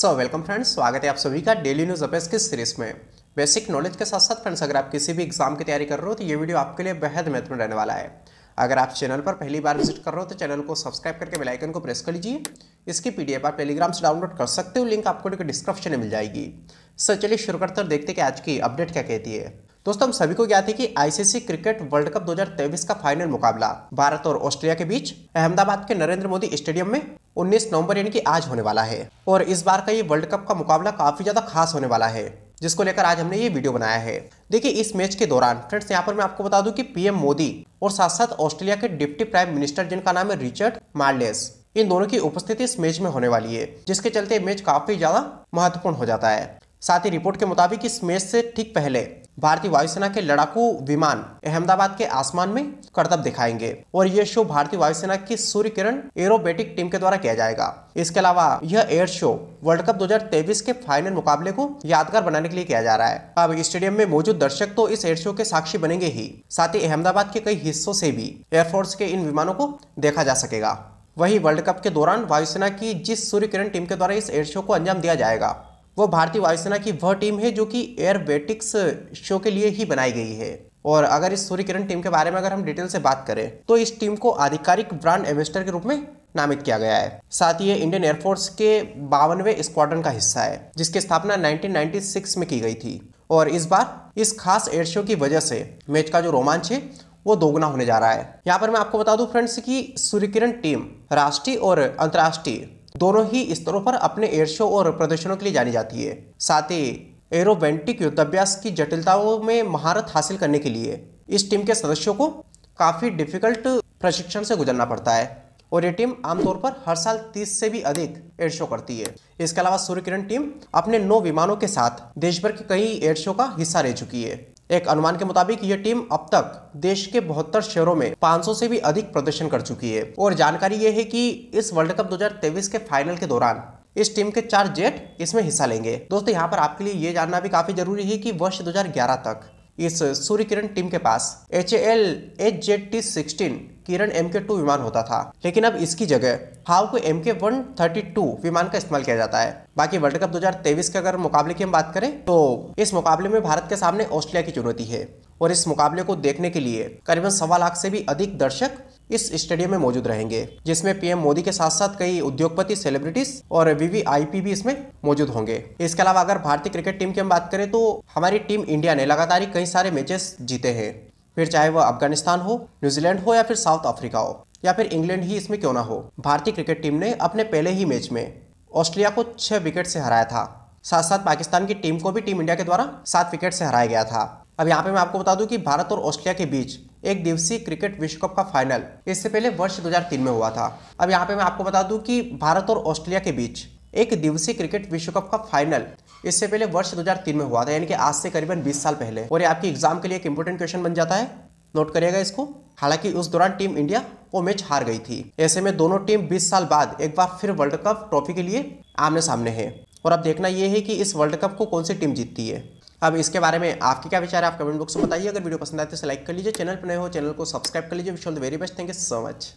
so welcome friends स्वागत है आप सभी का डेली न्यूज़ अपेस की सीरीज में बेसिक नॉलेज के साथ साथ फ्रेंड्स अगर आप किसी भी एग्जाम की तैयारी कर रहे हो तो ये वीडियो आपके लिए बेहद महत्वपूर्ण रहने वाला है अगर आप चैनल पर पहली बार विजिट कर रहे हो तो चैनल को सब्सक्राइब करके बेलाइकन को प्रेस कर लीजिए इसकी पी आप टेलीग्राम से डाउनलोड कर सकते हो लिंक आपको डिस्क्रिप्शन में मिल जाएगी सर चलिए शुरू करते और देखते कि आज की अपडेट क्या कहती है दोस्तों हम सभी को ज्ञात है कि आईसीसी क्रिकेट वर्ल्ड कप 2023 का फाइनल मुकाबला भारत और ऑस्ट्रेलिया के बीच अहमदाबाद के नरेंद्र मोदी स्टेडियम में 19 नवंबर यानी कि आज होने वाला है और इस बार का ये वर्ल्ड कप का मुकाबला काफी ज्यादा खास होने वाला है जिसको लेकर आज हमने ये वीडियो बनाया है देखिए इस मैच के दौरान फ्रेंड्स यहाँ पर मैं आपको बता दूं कि पीएम मोदी और साथ साथ ऑस्ट्रेलिया के डिप्टी प्राइम मिनिस्टर जिनका नाम है रिचर्ड मार्लेस इन दोनों की उपस्थिति इस मैच में होने वाली है जिसके चलते मैच काफी ज्यादा महत्वपूर्ण हो जाता है साथ ही रिपोर्ट के मुताबिक इस मैच से ठीक पहले भारतीय वायुसेना के लड़ाकू विमान अहमदाबाद के आसमान में करतब दिखाएंगे और यह शो भारतीय वायुसेना की सूर्य किरण एरोबेटिक टीम के द्वारा किया जाएगा इसके अलावा यह एयर शो वर्ल्ड कप 2023 के फाइनल मुकाबले को यादगार बनाने के लिए किया जा रहा है अब स्टेडियम में मौजूद दर्शक तो इस एयर शो के साक्षी बनेंगे ही साथ ही अहमदाबाद के कई हिस्सों से भी एयरफोर्स के इन विमानों को देखा जा सकेगा वही वर्ल्ड कप के दौरान वायुसेना की जिस सूर्य किरण टीम के द्वारा इस एयर शो को अंजाम दिया जाएगा वो भारतीय वायुसेना की वह टीम है जो कि एयरबेटिक्स शो के लिए ही बनाई गई है और अगर इस सूर्य किरण टीम के बारे में अगर हम डिटेल से बात करें तो इस टीम को आधिकारिक ब्रांड एम्बेसडर के रूप में नामित किया गया है साथ ही ये इंडियन एयरफोर्स के बावनवे स्क्वाड्रन का हिस्सा है जिसकी स्थापना 1996 में की गई थी और इस बार इस खास एयर शो की वजह से मैच का जो रोमांच है वो दोगुना होने जा रहा है यहाँ पर मैं आपको बता दूं फ्रेंड्स कि सूर्य किरण टीम राष्ट्रीय और अंतर्राष्ट्रीय दोनों ही स्तरों पर अपने एयर शो और प्रदर्शनों के लिए जानी जाती है साथ ही एरोवेंटिक युद्धाभ्यास की जटिलताओं में महारत हासिल करने के लिए इस टीम के सदस्यों को काफ़ी डिफिकल्ट प्रशिक्षण से गुजरना पड़ता है और ये टीम आमतौर पर हर साल 30 से भी अधिक एयर शो करती है इसके अलावा सूर्य किरण टीम अपने नौ विमानों के साथ देश भर के कई एयर शो का हिस्सा रह चुकी है एक अनुमान के मुताबिक ये टीम अब तक देश के बहत्तर शहरों में 500 से भी अधिक प्रदर्शन कर चुकी है और जानकारी ये है कि इस वर्ल्ड कप 2023 के फाइनल के दौरान इस टीम के चार जेट इसमें हिस्सा लेंगे दोस्तों यहाँ पर आपके लिए ये जानना भी काफी जरूरी है कि वर्ष 2011 तक इस सूर्य किरण टीम के पास H L H jet T sixteen Kiran M K two विमान होता था लेकिन अब इसकी जगह हाव को एम के वन थर्टी टू विमान का इस्तेमाल किया जाता है बाकी वर्ल्ड कप दो हजार तेईस के अगर मुकाबले की हम बात करें तो इस मुकाबले में भारत के सामने ऑस्ट्रेलिया की चुनौती है और इस मुकाबले को देखने के लिए करीबन सवा लाख से भी अधिक दर्शक इस स्टेडियम में मौजूद रहेंगे जिसमें पीएम मोदी के साथ साथ कई उद्योगपति सेलिब्रिटीज और वीवीआईपी भी इसमें मौजूद होंगे इसके अलावा अगर भारतीय क्रिकेट टीम की हम बात करें तो हमारी टीम इंडिया ने लगातार कई सारे मैचेस जीते हैं फिर चाहे वह अफगानिस्तान हो न्यूजीलैंड हो या फिर साउथ अफ्रीका हो या फिर इंग्लैंड ही इसमें क्यों ना हो भारतीय क्रिकेट टीम ने अपने पहले ही मैच में ऑस्ट्रेलिया को छह विकेट से हराया था साथ साथ पाकिस्तान की टीम को भी टीम इंडिया के द्वारा सात विकेट से हराया गया था अब यहाँ पे मैं आपको बता दूं कि भारत और ऑस्ट्रेलिया के बीच एक दिवसीय क्रिकेट विश्व कप का फाइनल इससे पहले वर्ष 2003 में हुआ था अब यहाँ पे मैं आपको बता दूं कि भारत और ऑस्ट्रेलिया के बीच एक दिवसीय क्रिकेट विश्व कप का फाइनल इससे पहले वर्ष 2003 में हुआ था यानी कि आज से करीबन 20 साल पहले और ये आपके एग्जाम के लिए एक इंपोर्टेंट क्वेश्चन बन जाता है नोट करिएगा इसको हालांकि उस दौरान टीम इंडिया वो मैच हार गई थी ऐसे में दोनों टीम 20 साल बाद एक बार फिर वर्ल्ड कप ट्रॉफी के लिए आमने सामने है और अब देखना यह है कि इस वर्ल्ड कप को कौन सी टीम जीतती है अब इसके बारे में आपके क्या विचार है आप कमेंट बॉक्स में बताइए अगर वीडियो पसंद आए तो लाइक कर लीजिए चैनल पर नए हो चैनल को सब्सक्राइब कर लीजिए wish all the very best thank you so much